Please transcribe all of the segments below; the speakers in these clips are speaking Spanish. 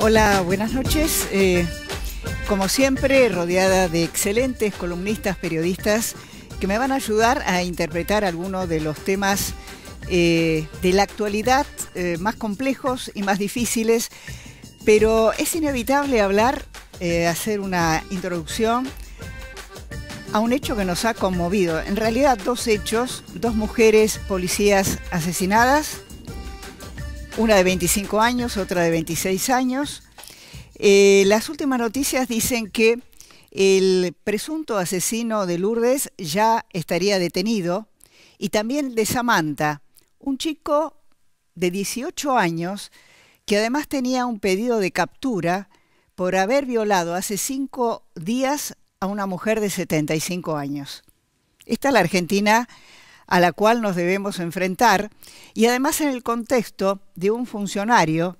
Hola, buenas noches. Eh, como siempre, rodeada de excelentes columnistas, periodistas, que me van a ayudar a interpretar algunos de los temas eh, de la actualidad eh, más complejos y más difíciles. Pero es inevitable hablar, hacer una introducción a un hecho que nos ha conmovido. En realidad, dos hechos, dos mujeres policías asesinadas una de 25 años, otra de 26 años. Eh, las últimas noticias dicen que el presunto asesino de Lourdes ya estaría detenido y también de Samantha, un chico de 18 años que además tenía un pedido de captura por haber violado hace cinco días a una mujer de 75 años. Esta es la Argentina a la cual nos debemos enfrentar y además en el contexto de un funcionario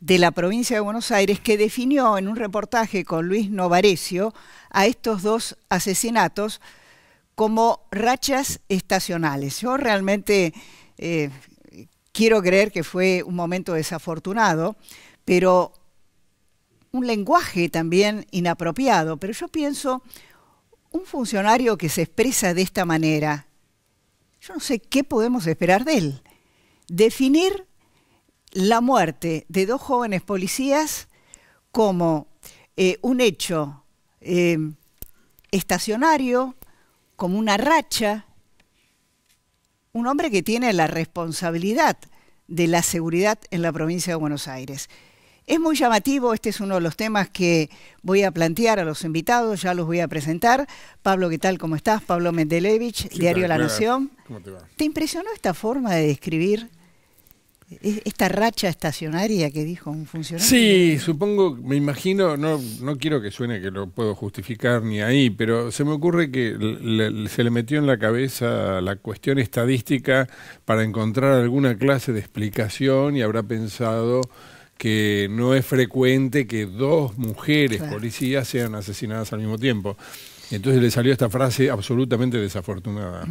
de la provincia de Buenos Aires que definió en un reportaje con Luis Novarecio a estos dos asesinatos como rachas estacionales. Yo realmente eh, quiero creer que fue un momento desafortunado, pero un lenguaje también inapropiado. Pero yo pienso, un funcionario que se expresa de esta manera yo no sé qué podemos esperar de él. Definir la muerte de dos jóvenes policías como eh, un hecho eh, estacionario, como una racha, un hombre que tiene la responsabilidad de la seguridad en la provincia de Buenos Aires. Es muy llamativo, este es uno de los temas que voy a plantear a los invitados, ya los voy a presentar. Pablo, ¿qué tal? ¿Cómo estás? Pablo Mendelevich, Diario La Nación. te, impresionó esta forma de describir e-, esta racha estacionaria que dijo un funcionario? Sí, supongo, me imagino, no, no quiero que suene que lo puedo justificar ni ahí, pero se me ocurre que se le metió en la cabeza la cuestión estadística para encontrar alguna clase de explicación y habrá pensado que no es frecuente que dos mujeres policías sean asesinadas al mismo tiempo. Entonces le salió esta frase absolutamente desafortunada.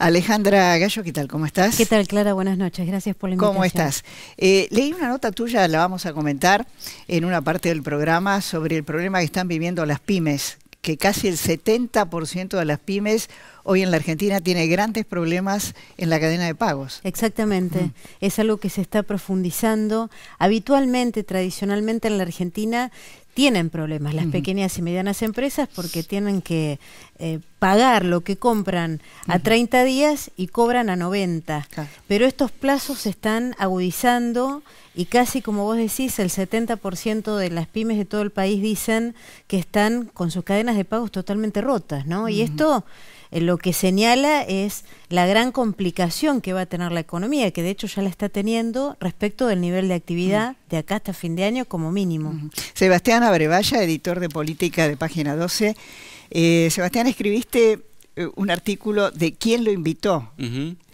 Alejandra Gallo, ¿qué tal? ¿Cómo estás? ¿Qué tal, Clara? Buenas noches. Gracias por la invitación. ¿Cómo estás? Eh, leí una nota tuya, la vamos a comentar en una parte del programa, sobre el problema que están viviendo las pymes, que casi el 70% de las pymes hoy en la Argentina tiene grandes problemas en la cadena de pagos. Exactamente, es algo que se está profundizando. Habitualmente, tradicionalmente en la Argentina tienen problemas las pequeñas y medianas empresas porque tienen que eh, pagar lo que compran a 30 días y cobran a 90. Pero estos plazos se están agudizando y casi como vos decís, el 70% de las pymes de todo el país dicen que están con sus cadenas de pagos totalmente rotas, ¿no? Y esto eh, lo que señala es la gran complicación que va a tener la economía, que de hecho ya la está teniendo respecto del nivel de actividad mm. de acá hasta fin de año como mínimo. Mm. Sebastián Abrevaya, editor de Política de Página 12. Eh, Sebastián, escribiste eh, un artículo de quién lo invitó.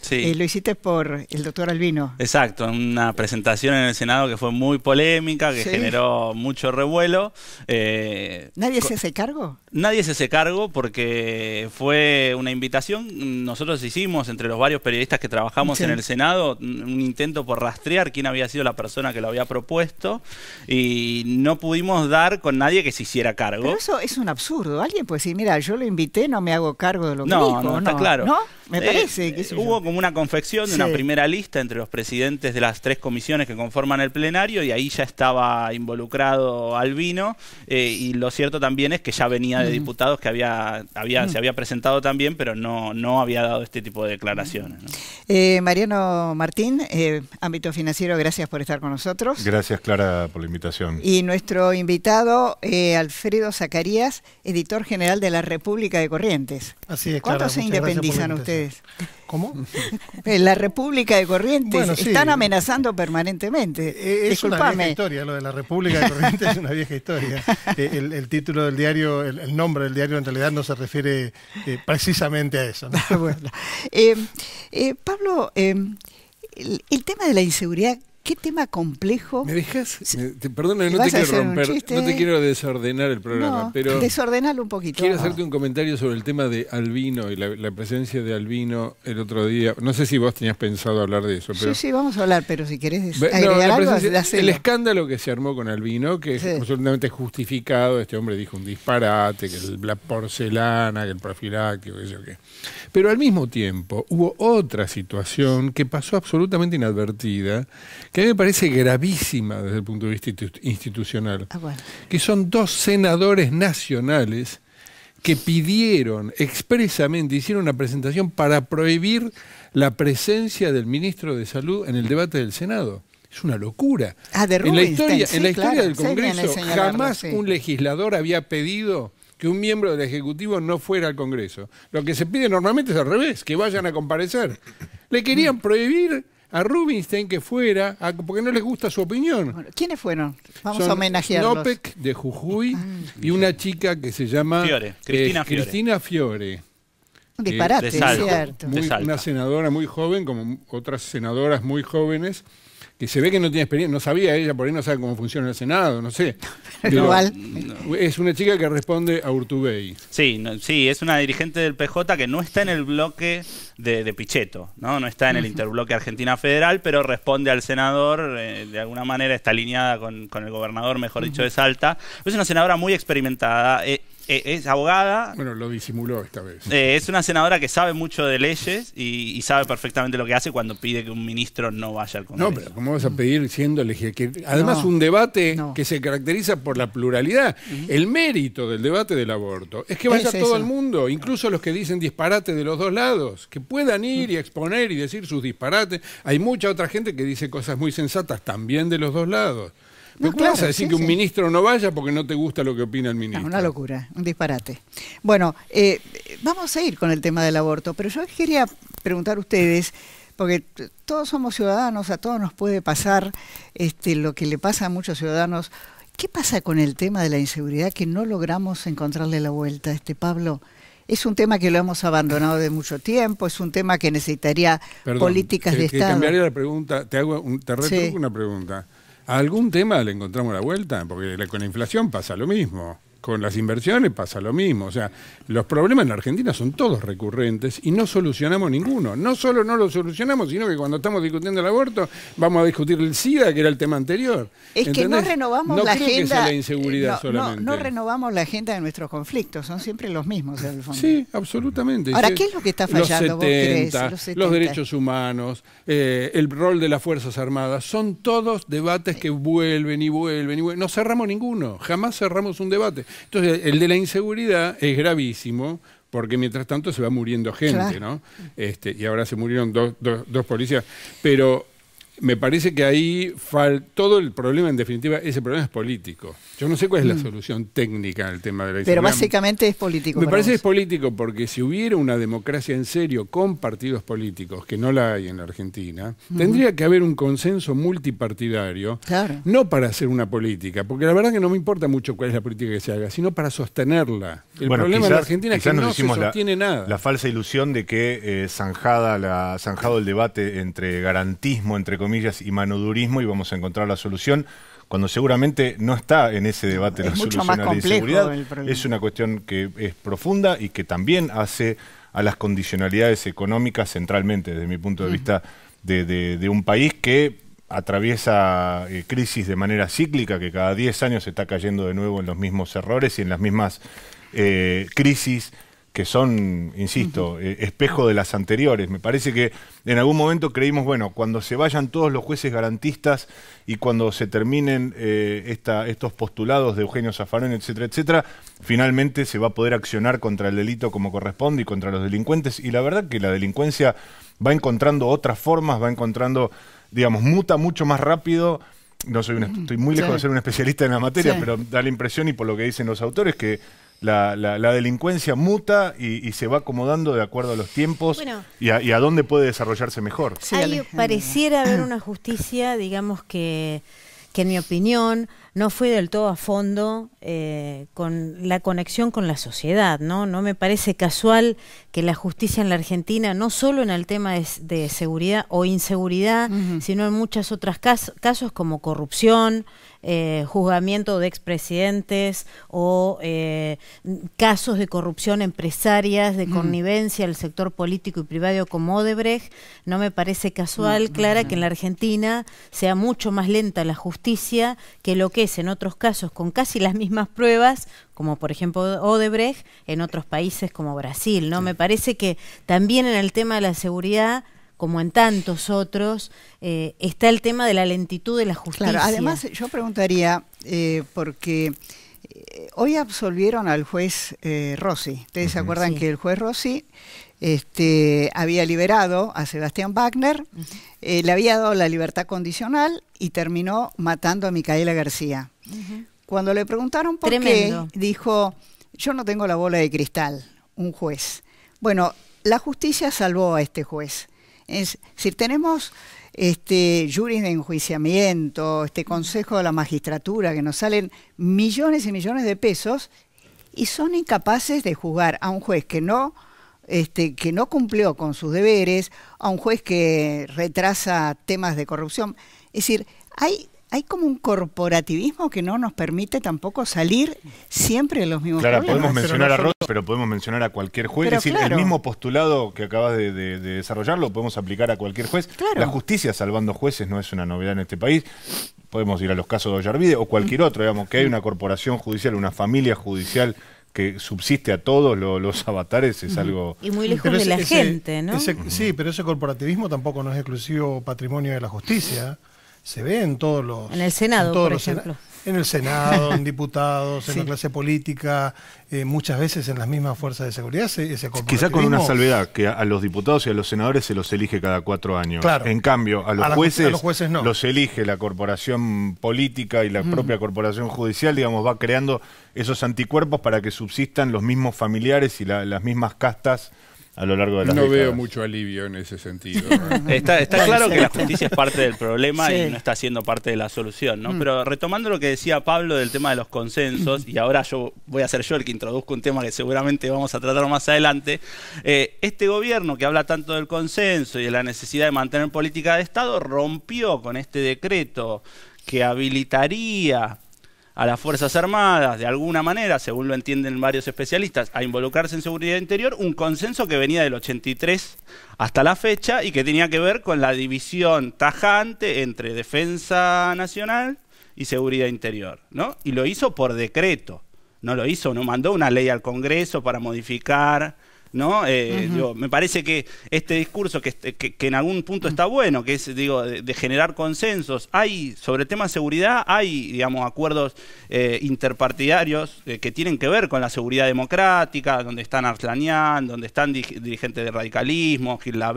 Sí. Eh, lo hiciste por el doctor Albino. Exacto, una presentación en el Senado que fue muy polémica, que generó mucho revuelo. Eh, ¿Nadie se hace cargo? Nadie se hace cargo porque fue una invitación. Nosotros hicimos entre los varios periodistas que trabajamos en el Senado un intento por rastrear quién había sido la persona que lo había propuesto y no pudimos dar con nadie que se hiciera cargo. Pero eso es un absurdo. Alguien puede decir, mira, yo lo invité, no me hago cargo de lo que dijo. No, no, está claro. ¿No? Me parece que Hubo como una confección de una primera lista entre los presidentes de las tres comisiones que conforman el plenario y ahí ya estaba involucrado Albino eh, y lo cierto también es que ya venía de diputados que había, se había presentado también pero no, no había dado este tipo de declaraciones. Eh, Mariano Martín, eh, ámbito financiero, gracias por estar con nosotros. Gracias Clara por la invitación. Y nuestro invitado, Alfredo Zacarías, editor general de la República de Corrientes. Así es. ¿Cuántos se independizan ustedes? ¿Cómo? la República de Corrientes están amenazando permanentemente. Eh, es una vieja historia, lo de la República de Corrientes es una vieja historia. Eh, el, título del diario, el, nombre del diario en realidad no se refiere eh, precisamente a eso. Ah, Pablo, el tema de la inseguridad qué tema complejo. ¿Me dejas? no te quiero romper, no te quiero ¿eh? desordenar el programa, pero. Desordenarlo un poquito. Quiero hacerte un comentario sobre el tema de Albino y la, presencia de Albino el otro día. No sé si vos tenías pensado hablar de eso, pero. Sí, sí, vamos a hablar, pero si querés agregar algo, El escándalo que se armó con Albino, que es absolutamente justificado, este hombre dijo un disparate, que es la porcelana, que el profiláctico, que yo qué. Pero al mismo tiempo hubo otra situación que pasó absolutamente inadvertida, que a mí me parece gravísima desde el punto de vista institucional, ah, que son dos senadores nacionales que pidieron expresamente, hicieron una presentación para prohibir la presencia del ministro de Salud en el debate del Senado. Es una locura. Ah, en la historia, la historia del Congreso jamás un legislador había pedido que un miembro del Ejecutivo no fuera al Congreso. Lo que se pide normalmente es al revés, que vayan a comparecer. Le querían prohibir a Rubinstein que fuera, porque no les gusta su opinión. ¿Quiénes fueron? Vamos a homenajearlos. Nopec de Jujuy ah, y una chica que se llama eh, Cristina Fiore. es cierto. una senadora muy joven, como otras senadoras muy jóvenes, que se ve que no tiene experiencia, no sabía ella, por ahí no sabe cómo funciona el Senado, no sé. Igual. Es una chica que responde a Urtubey. Sí, sí, es una dirigente del PJ que no está en el bloque de, de Pichetto, ¿no? No está en el interbloque Argentina Federal, pero responde al senador, eh, de alguna manera está alineada con, el gobernador, mejor dicho, de Salta. Es una senadora muy experimentada. Eh, eh, es abogada. Bueno, lo disimuló esta vez. Eh, es una senadora que sabe mucho de leyes y, sabe perfectamente lo que hace cuando pide que un ministro no vaya al Congreso. No, pero ¿cómo vas a pedir siendo que Además, un debate que se caracteriza por la pluralidad. El mérito del debate del aborto es que vaya todo el mundo, incluso los que dicen disparates de los dos lados, que puedan ir y exponer y decir sus disparates. Hay mucha otra gente que dice cosas muy sensatas también de los dos lados. No, ¿Qué decir que un ministro no vaya porque no te gusta lo que opina el ministro? una locura, un disparate. Bueno, eh, vamos a ir con el tema del aborto, pero yo quería preguntar a ustedes, porque todos somos ciudadanos, a todos nos puede pasar este, lo que le pasa a muchos ciudadanos. ¿Qué pasa con el tema de la inseguridad que no logramos encontrarle la vuelta, este Pablo? Es un tema que lo hemos abandonado de mucho tiempo, es un tema que necesitaría políticas de Estado. Te cambiaría pregunta, te hago te una pregunta algún tema le encontramos la vuelta? Porque con la inflación pasa lo mismo. Con las inversiones pasa lo mismo. O sea, los problemas en la Argentina son todos recurrentes y no solucionamos ninguno. No solo no lo solucionamos, sino que cuando estamos discutiendo el aborto, vamos a discutir el SIDA, que era el tema anterior. Es que no renovamos la agenda. inseguridad eh, no, solamente. No, renovamos la agenda de nuestros conflictos, son siempre los mismos en fondo. Sí, absolutamente. Ahora, ¿qué es lo que está fallando? Los 70, vos los, los, derechos humanos, eh, el rol de las Fuerzas Armadas, son todos debates que vuelven y vuelven y vuelven. No cerramos ninguno, jamás cerramos un debate. Entonces, el de la inseguridad es gravísimo porque mientras tanto se va muriendo gente, ¿no? Este, y ahora se murieron dos policías. Pero me parece que ahí todo el problema, en definitiva, ese problema es político. Yo no sé cuál es la mm. solución técnica al tema de la Pero básicamente es político. Me parece que es político porque si hubiera una democracia en serio con partidos políticos, que no la hay en la Argentina, tendría que haber un consenso multipartidario, no para hacer una política, porque la verdad que no me importa mucho cuál es la política que se haga, sino para sostenerla. El problema en la Argentina es que no se sostiene nada. La falsa ilusión de que eh, zanjada la, zanjado el debate entre garantismo, entre y manodurismo y vamos a encontrar la solución cuando seguramente no está en ese debate la solución de Es una cuestión que es profunda y que también hace a las condicionalidades económicas centralmente, desde mi punto de mm. vista, de, un país que atraviesa eh, crisis de manera cíclica, que cada 10 años se está cayendo de nuevo en los mismos errores y en las mismas eh, crisis que son, insisto, eh, espejo de las anteriores. Me parece que en algún momento creímos, bueno, cuando se vayan todos los jueces garantistas y cuando se terminen eh, estos postulados de Eugenio Zafarón, etcétera, etcétera, finalmente se va a poder accionar contra el delito como corresponde y contra los delincuentes. Y la verdad que la delincuencia va encontrando otras formas, va encontrando, digamos, muta mucho más rápido no soy estoy muy lejos de ser un especialista en la materia, pero da la impresión y por lo que dicen los autores que la, la, delincuencia muta y, se va acomodando de acuerdo a los tiempos y, a, dónde puede desarrollarse mejor. pareciera haber una justicia, digamos que que en mi opinión no fue del todo a fondo eh, con la conexión con la sociedad, ¿no? No me parece casual que la justicia en la Argentina, no solo en el tema de, de seguridad o inseguridad, sino en muchos otros casos como corrupción, eh, juzgamiento de expresidentes o eh, casos de corrupción empresarias, de mm. connivencia al sector político y privado como Odebrecht. No me parece casual, mm, Clara, mm, que en la Argentina sea mucho más lenta la justicia que lo que es en otros casos con casi las mismas pruebas como por ejemplo Odebrecht, en otros países como Brasil, ¿no? Me parece que también en el tema de la seguridad como en tantos otros, eh, está el tema de la lentitud de la justicia. además yo preguntaría, eh, porque eh, hoy absolvieron al juez Rossi. Ustedes se acuerdan que el juez Rossi este, había liberado a Sebastián Wagner, le había dado la libertad condicional y terminó matando a Micaela García. Cuando le preguntaron por qué, dijo, yo no tengo la bola de cristal, un juez. Bueno, la justicia salvó a este juez. Es decir, tenemos este, juris de enjuiciamiento, este consejo de la magistratura, que nos salen millones y millones de pesos y son incapaces de juzgar a un juez que no, este, que no cumplió con sus deberes, a un juez que retrasa temas de corrupción. Es decir, hay hay como un corporativismo que no nos permite tampoco salir siempre de los mismos Claro, podemos mencionar a Ross, pero podemos mencionar a cualquier juez. es decir, el mismo postulado que acabas de, desarrollar lo podemos aplicar a cualquier juez. La justicia salvando jueces no es una novedad en este país. Podemos ir a los casos de Ollarvide o cualquier otro, digamos, que hay una corporación judicial, una familia judicial que subsiste a todos los, avatares es algo... Y muy lejos de la gente, ¿no? sí, pero ese corporativismo tampoco no es exclusivo patrimonio de la justicia se ve en todos los... En el Senado, en por ejemplo. en el Senado, en diputados, en la clase política, eh, muchas veces en las mismas fuerzas de seguridad. Se, Quizá con una salvedad, que a, los diputados y a los senadores se los elige cada cuatro años. En cambio, a los, jueces, los, no. los elige la corporación política y la mm. propia corporación judicial, digamos, va creando esos anticuerpos para que subsistan los mismos familiares y las mismas castas largo de No veo mucho alivio en ese sentido. está, claro que la justicia es parte del problema y no está siendo parte de la solución, ¿no? Mm. Pero retomando lo que decía Pablo del tema de los consensos, y ahora yo voy a ser yo el que introduzco un tema que seguramente vamos a tratar más adelante, eh, este gobierno que habla tanto del consenso y de la necesidad de mantener política de Estado rompió con este decreto que habilitaría a las Fuerzas Armadas, de alguna manera, según lo entienden varios especialistas, a involucrarse en seguridad interior, un consenso que venía del 83 hasta la fecha y que tenía que ver con la división tajante entre defensa nacional y seguridad interior, ¿no? Y lo hizo por decreto, no lo hizo, no mandó una ley al Congreso para modificar ¿no? Eh, me parece que este discurso este, que, en algún punto está bueno, que es digo, de, generar consensos, hay sobre el tema de seguridad, hay digamos, acuerdos eh, interpartidarios eh, que tienen que ver con la seguridad democrática, donde están Arslanian, donde están dirigentes de radicalismo, Gil La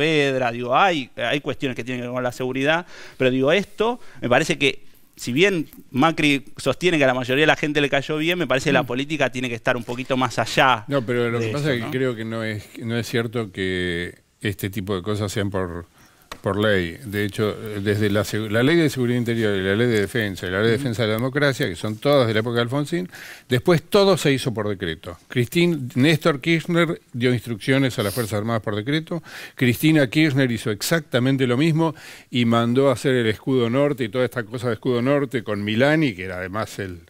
digo, hay, hay cuestiones que tienen que ver con la seguridad, pero digo, esto me parece que si bien Macri sostiene que a la mayoría de la gente le cayó bien, me parece que la mm. política tiene que estar un poquito más allá. No, pero lo que pasa es que creo que no es, no es cierto que este tipo de cosas sean por por ley. De hecho, desde la, ley de seguridad interior y la ley de defensa y la ley de defensa de la democracia, que son todas de la época de Alfonsín, después todo se hizo por decreto. Néstor Kirchner dio instrucciones a las Fuerzas Armadas por decreto, Cristina Kirchner hizo exactamente lo mismo y mandó a hacer el escudo norte y toda esta cosa de escudo norte con Milani, que era además el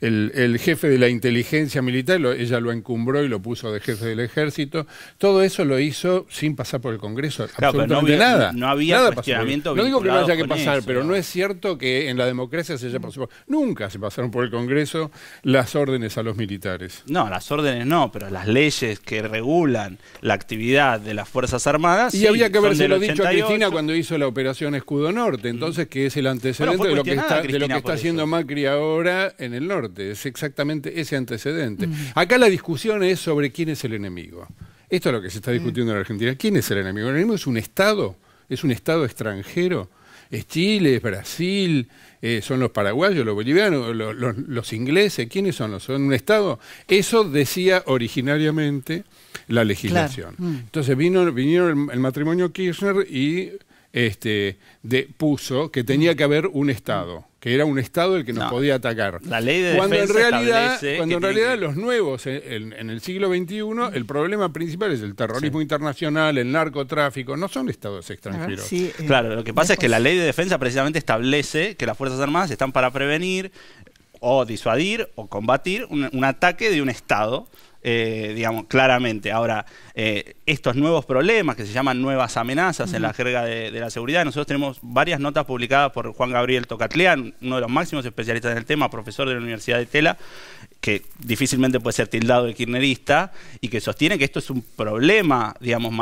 el, jefe de la inteligencia militar, ella lo encumbró y lo puso de jefe del ejército. Todo eso lo hizo sin pasar por el Congreso, absolutamente no había, nada. No había No digo que no haya que pasar, pero ¿no? es cierto que en la democracia se haya pasado. Nunca se pasaron por el Congreso las órdenes a los militares. No, las órdenes no, pero las leyes que regulan la actividad de las Fuerzas Armadas. Y había que haberse lo dicho a Cristina cuando hizo la operación Escudo Norte, entonces, que es el antecedente de lo que de lo que está haciendo Macri ahora en el norte es exactamente ese antecedente. Acá la discusión es sobre quién es el enemigo. Esto es lo que se está discutiendo en Argentina. ¿Quién es el enemigo? ¿El enemigo es un Estado? ¿Es un Estado extranjero? ¿Es Chile? ¿Es Brasil? Eh, ¿Son los paraguayos, los bolivianos, los, ingleses? ¿Quiénes son? los? ¿Son un Estado? Eso decía originariamente la legislación. Mm. Entonces vino, vinieron el, matrimonio Kirchner y este, puso que tenía que haber un Estado que era un Estado el que nos podía atacar. La ley de defensa en Cuando en realidad los nuevos, eh, en, el siglo XXI, el problema principal es el terrorismo internacional, el narcotráfico, no son Estados extranjeros. Eh, claro, lo que pasa es que la ley de defensa precisamente establece que las Fuerzas Armadas están para prevenir o disuadir o combatir un ataque de un Estado. Eh, digamos, claramente. Ahora, eh, estos nuevos problemas que se llaman nuevas amenazas en la jerga de, la seguridad, nosotros tenemos varias notas publicadas por Juan Gabriel Tocatlián, uno de los máximos especialistas en el tema, profesor de la Universidad de Tela, que difícilmente puede ser tildado de kirnerista y que sostiene que esto es un problema, digamos,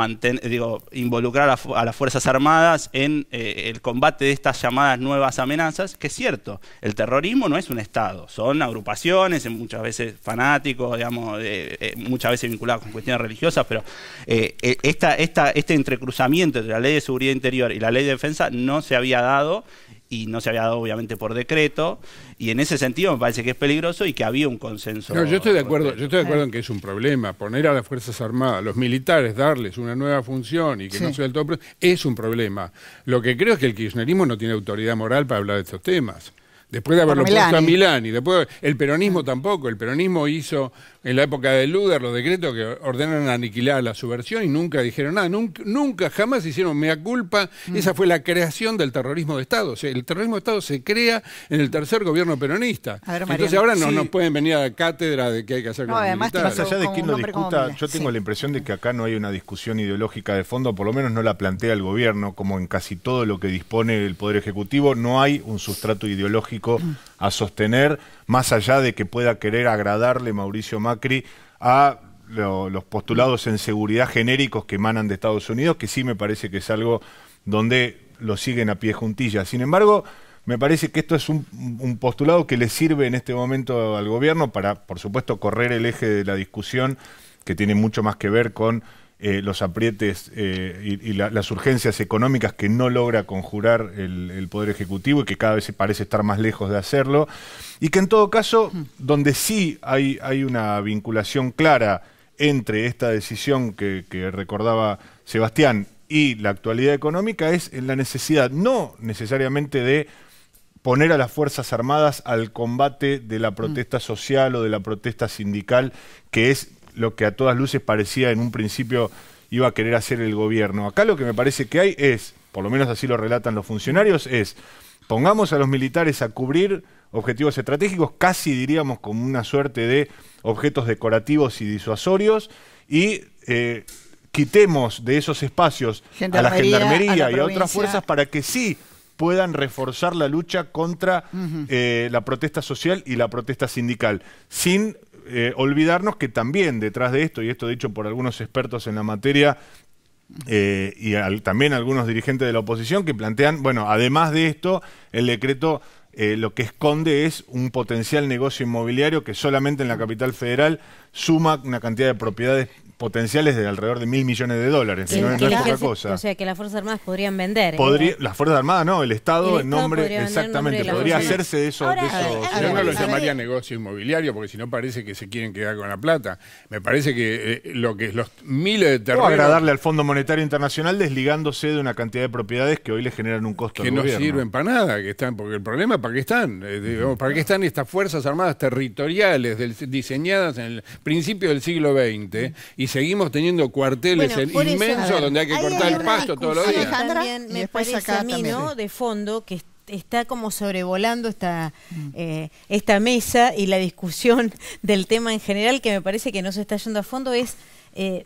digo, involucrar a, las Fuerzas Armadas en eh, el combate de estas llamadas nuevas amenazas, que es cierto, el terrorismo no es un Estado, son agrupaciones, muchas veces fanáticos, digamos, de eh, eh, muchas veces vinculadas con cuestiones religiosas, pero eh, esta, este entrecruzamiento entre la ley de seguridad interior y la ley de defensa no se había dado y no se había dado obviamente por decreto y en ese sentido me parece que es peligroso y que había un consenso. No, yo estoy de acuerdo, yo estoy de acuerdo en que es un problema poner a las Fuerzas Armadas, los militares darles una nueva función y que no sea el todo es un problema. Lo que creo es que el kirchnerismo no tiene autoridad moral para hablar de estos temas. Después de haberlo puesto a Milán y después el peronismo tampoco, el peronismo hizo en la época de Luder los decretos que ordenan aniquilar la subversión y nunca dijeron nada, nunca, jamás hicieron mea culpa. Mm. Esa fue la creación del terrorismo de Estado. el terrorismo de Estado se crea en el tercer gobierno peronista. Entonces ahora no nos pueden venir a la cátedra de qué hay que hacer no, Más de discuta, yo tengo la impresión de que acá no hay una discusión ideológica de fondo, por lo menos no la plantea el gobierno, como en casi todo lo que dispone el Poder Ejecutivo, no hay un sustrato ideológico. Mm a sostener, más allá de que pueda querer agradarle Mauricio Macri a los postulados en seguridad genéricos que emanan de Estados Unidos, que sí me parece que es algo donde lo siguen a pie juntillas. Sin embargo, me parece que esto es un, un, postulado que le sirve en este momento al gobierno para, por supuesto, correr el eje de la discusión que tiene mucho más que ver con eh, los aprietes eh, y, las urgencias económicas que no logra conjurar el, Poder Ejecutivo y que cada vez parece estar más lejos de hacerlo. Y que en todo caso, donde sí hay, hay una vinculación clara entre esta decisión que, que recordaba Sebastián y la actualidad económica es en la necesidad, no necesariamente de poner a las Fuerzas Armadas al combate de la protesta social o de la protesta sindical, que es lo que a todas luces parecía en un principio iba a querer hacer el gobierno. Acá lo que me parece que hay es, por lo menos así lo relatan los funcionarios, es pongamos a los militares a cubrir objetivos estratégicos, casi diríamos como una suerte de objetos decorativos y disuasorios, y eh, quitemos de esos espacios a la gendarmería y a otras fuerzas para que sí puedan reforzar la lucha contra eh, la protesta social y la protesta sindical, sin eh, olvidarnos que también detrás de esto, y esto dicho por algunos expertos en la materia, eh, y también algunos dirigentes de la oposición que plantean, bueno, además de esto, el decreto eh, lo que esconde es un potencial negocio inmobiliario que solamente en la capital federal suma una cantidad de propiedades potenciales de alrededor de mil millones de dólares. O sea, que las Fuerzas Armadas podrían vender. ¿eh? Las Fuerzas Armadas no, el Estado, en nombre, exactamente, podría hacerse de eso. yo no lo llamaría negocio inmobiliario, porque si no parece que se quieren quedar con la plata. Me parece que eh, lo que los miles de terrenos... O agradarle al Fondo Monetario Internacional desligándose de una cantidad de propiedades que hoy le generan un costo Que no sirven para nada, que están, porque el problema es para qué están. Eh, para qué están estas Fuerzas Armadas territoriales diseñadas en el, Principio del siglo XX y seguimos teniendo cuarteles inmensos donde hay que cortar el pasto todos los días. También me parece a mí, De fondo que está como sobrevolando esta, eh, esta mesa y la discusión del tema en general que me parece que no se está yendo a fondo es... Eh,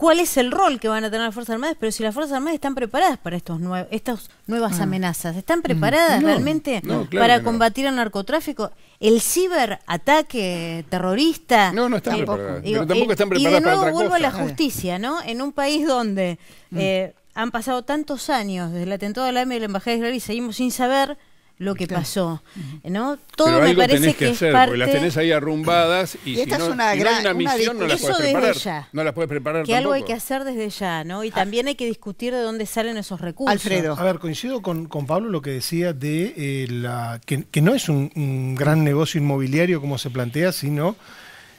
cuál es el rol que van a tener las Fuerzas Armadas, pero si las Fuerzas Armadas están preparadas para estos estas nuevas ah. amenazas, ¿están preparadas mm. realmente para combatir el narcotráfico? ¿El ciberataque terrorista? No, no están preparadas. están preparadas y de nuevo vuelvo a la ah. justicia, ¿no? En un país donde mm. eh, han pasado tantos años desde el atentado de la de la Embajada de Israel y seguimos sin saber lo que pasó, ¿no? Todo me parece tenés que, que hacer, porque las tenés ahí arrumbadas y, si no, es una, gran, misión no las puedes preparar. No Que algo hay que hacer desde ya, ¿no? Y ah. también hay que discutir de dónde salen esos recursos. Alfredo. A ver, coincido con, con Pablo lo que decía de eh, la que, no es un, gran negocio inmobiliario como se plantea, sino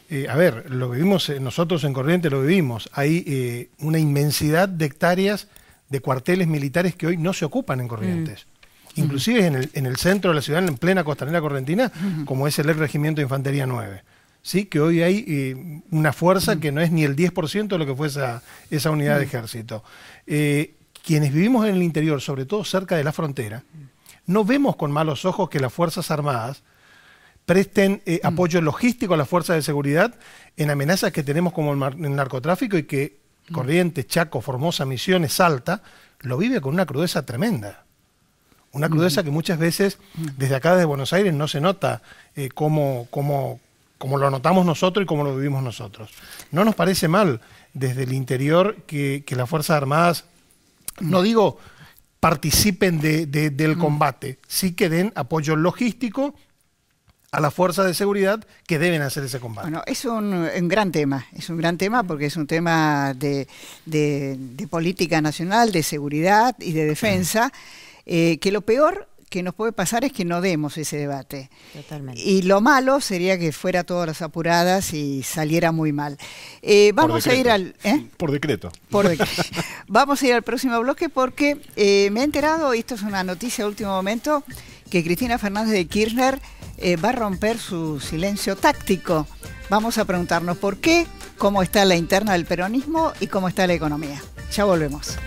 eh, a ver, lo vivimos eh, nosotros en Corrientes lo vivimos. Hay una inmensidad de hectáreas de cuarteles militares que hoy no se ocupan en Corrientes. Mm inclusive en, el, centro de la ciudad, en plena costanera correntina, como es el exregimiento regimiento de Infantería 9. ¿sí? que hoy hay eh, una fuerza que no es ni el 10% de lo que fue esa, unidad de ejército. Eh, quienes vivimos en el interior, sobre todo cerca de la frontera, no vemos con malos ojos que las Fuerzas Armadas presten eh, apoyo logístico a las fuerzas de seguridad en amenazas que tenemos como el, el narcotráfico y que Corrientes, Chaco, Formosa, Misiones, Salta, lo vive con una crudeza tremenda. Una crudeza que muchas veces desde acá, desde Buenos Aires, no se nota eh, como, lo notamos nosotros y como lo vivimos nosotros. No nos parece mal desde el interior que, las Fuerzas Armadas, no digo participen del combate, sí que den apoyo logístico a las fuerzas de seguridad que deben hacer ese combate. Bueno, es un, gran tema, es un gran tema porque es un tema de, política nacional, de seguridad y de defensa. Eh, que lo peor que nos puede pasar es que no demos ese debate. Y lo malo sería que fuera todas las apuradas y saliera muy mal. Eh, vamos a ir al. ¿eh? Por decreto. vamos a ir al próximo bloque porque me he enterado, y esto es una noticia de último momento, que Cristina Fernández de Kirchner va a romper su silencio táctico. Vamos a preguntarnos por qué, cómo está la interna del peronismo y cómo está la economía. Ya volvemos.